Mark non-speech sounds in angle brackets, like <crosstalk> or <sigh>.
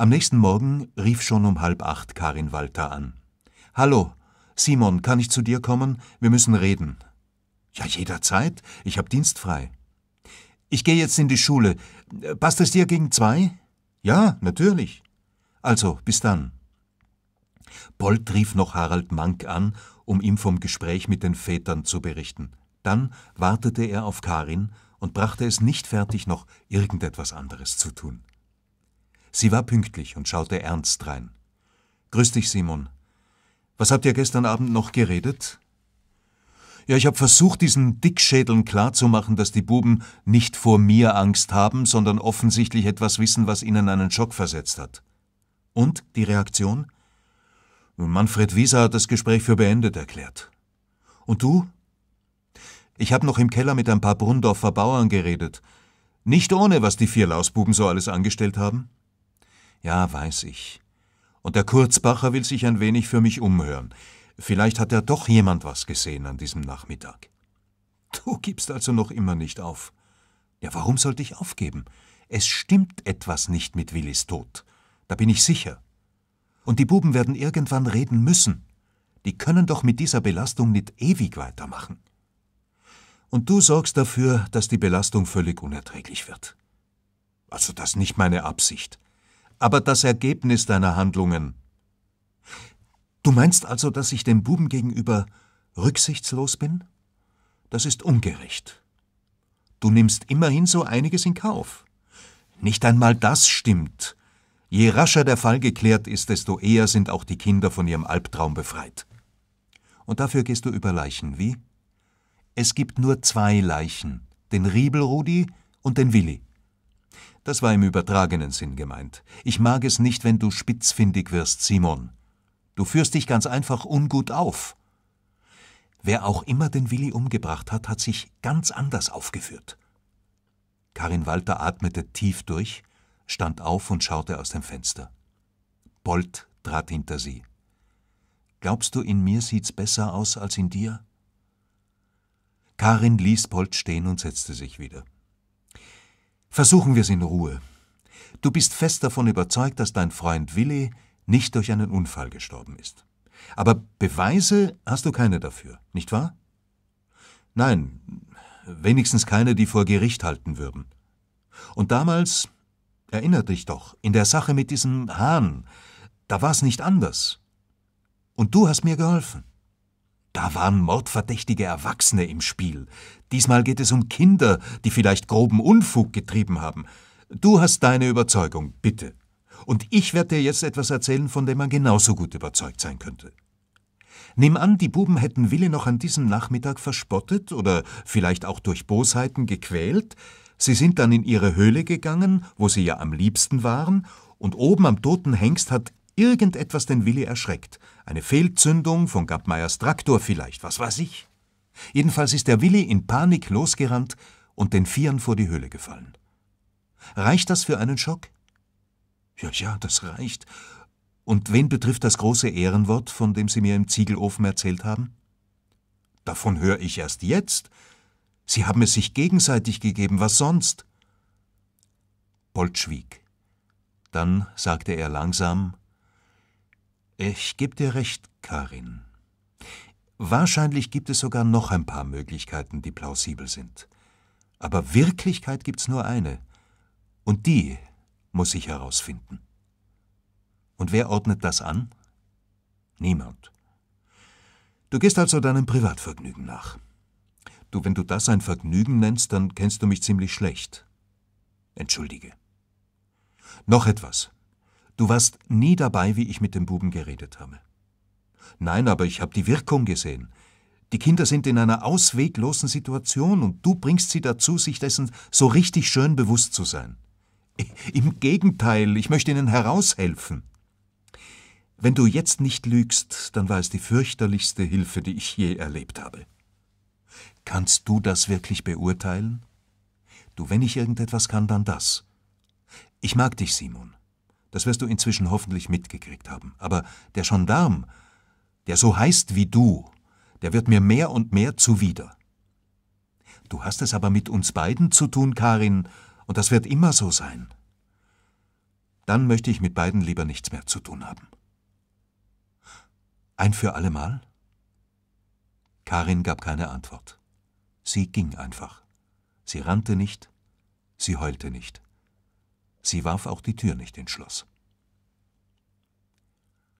Am nächsten Morgen rief schon um halb acht Karin Walter an. Hallo, Simon, kann ich zu dir kommen? Wir müssen reden. Ja, jederzeit. Ich habe Dienst frei. Ich gehe jetzt in die Schule. Passt es dir gegen zwei? Ja, natürlich. Also, bis dann. Bolt rief noch Harald Mank an, um ihm vom Gespräch mit den Vätern zu berichten. Dann wartete er auf Karin und brachte es nicht fertig, noch irgendetwas anderes zu tun. Sie war pünktlich und schaute ernst rein. Grüß dich, Simon. Was habt ihr gestern Abend noch geredet? Ja, ich habe versucht, diesen Dickschädeln klarzumachen, dass die Buben nicht vor mir Angst haben, sondern offensichtlich etwas wissen, was ihnen einen Schock versetzt hat. Und die Reaktion? Manfred Wieser hat das Gespräch für beendet erklärt. Und du? Ich habe noch im Keller mit ein paar Brundorfer Bauern geredet. Nicht ohne, was die vier Lausbuben so alles angestellt haben. Ja, weiß ich. Und der Kurzbacher will sich ein wenig für mich umhören. Vielleicht hat er doch jemand was gesehen an diesem Nachmittag. Du gibst also noch immer nicht auf. Ja, warum sollte ich aufgeben? Es stimmt etwas nicht mit Willis Tod. Da bin ich sicher. Und die Buben werden irgendwann reden müssen. Die können doch mit dieser Belastung nicht ewig weitermachen. Und du sorgst dafür, dass die Belastung völlig unerträglich wird. Also das ist nicht meine Absicht aber das Ergebnis deiner Handlungen. Du meinst also, dass ich dem Buben gegenüber rücksichtslos bin? Das ist ungerecht. Du nimmst immerhin so einiges in Kauf. Nicht einmal das stimmt. Je rascher der Fall geklärt ist, desto eher sind auch die Kinder von ihrem Albtraum befreit. Und dafür gehst du über Leichen, wie? Es gibt nur zwei Leichen, den Riebelrudi und den Willi. Das war im übertragenen Sinn gemeint. Ich mag es nicht, wenn du spitzfindig wirst, Simon. Du führst dich ganz einfach ungut auf. Wer auch immer den Willi umgebracht hat, hat sich ganz anders aufgeführt. Karin Walter atmete tief durch, stand auf und schaute aus dem Fenster. Bolt trat hinter sie. Glaubst du, in mir sieht's besser aus als in dir? Karin ließ Bolt stehen und setzte sich wieder. Versuchen wir es in Ruhe. Du bist fest davon überzeugt, dass dein Freund Willi nicht durch einen Unfall gestorben ist. Aber Beweise hast du keine dafür, nicht wahr? Nein, wenigstens keine, die vor Gericht halten würden. Und damals, erinner dich doch, in der Sache mit diesem Hahn, da war es nicht anders. Und du hast mir geholfen. Da waren mordverdächtige Erwachsene im Spiel. Diesmal geht es um Kinder, die vielleicht groben Unfug getrieben haben. Du hast deine Überzeugung, bitte. Und ich werde dir jetzt etwas erzählen, von dem man genauso gut überzeugt sein könnte. Nimm an, die Buben hätten Wille noch an diesem Nachmittag verspottet oder vielleicht auch durch Bosheiten gequält. Sie sind dann in ihre Höhle gegangen, wo sie ja am liebsten waren, und oben am toten Hengst hat Irgendetwas den Willi erschreckt. Eine Fehlzündung von Gabmeyers Traktor vielleicht, was weiß ich. Jedenfalls ist der Willi in Panik losgerannt und den Vieren vor die Höhle gefallen. Reicht das für einen Schock? Ja, ja, das reicht. Und wen betrifft das große Ehrenwort, von dem Sie mir im Ziegelofen erzählt haben? Davon höre ich erst jetzt. Sie haben es sich gegenseitig gegeben, was sonst? Bolt schwieg. Dann sagte er langsam ich gebe dir recht, Karin. Wahrscheinlich gibt es sogar noch ein paar Möglichkeiten, die plausibel sind. Aber Wirklichkeit gibt's nur eine. Und die muss ich herausfinden. Und wer ordnet das an? Niemand. Du gehst also deinem Privatvergnügen nach. Du, wenn du das ein Vergnügen nennst, dann kennst du mich ziemlich schlecht. Entschuldige. Noch etwas. Du warst nie dabei, wie ich mit dem Buben geredet habe. Nein, aber ich habe die Wirkung gesehen. Die Kinder sind in einer ausweglosen Situation und du bringst sie dazu, sich dessen so richtig schön bewusst zu sein. <laughs> Im Gegenteil, ich möchte ihnen heraushelfen. Wenn du jetzt nicht lügst, dann war es die fürchterlichste Hilfe, die ich je erlebt habe. Kannst du das wirklich beurteilen? Du, wenn ich irgendetwas kann, dann das. Ich mag dich, Simon. Das wirst du inzwischen hoffentlich mitgekriegt haben. Aber der Gendarm, der so heißt wie du, der wird mir mehr und mehr zuwider. Du hast es aber mit uns beiden zu tun, Karin, und das wird immer so sein. Dann möchte ich mit beiden lieber nichts mehr zu tun haben. Ein für allemal? Karin gab keine Antwort. Sie ging einfach. Sie rannte nicht, sie heulte nicht. Sie warf auch die Tür nicht ins Schloss.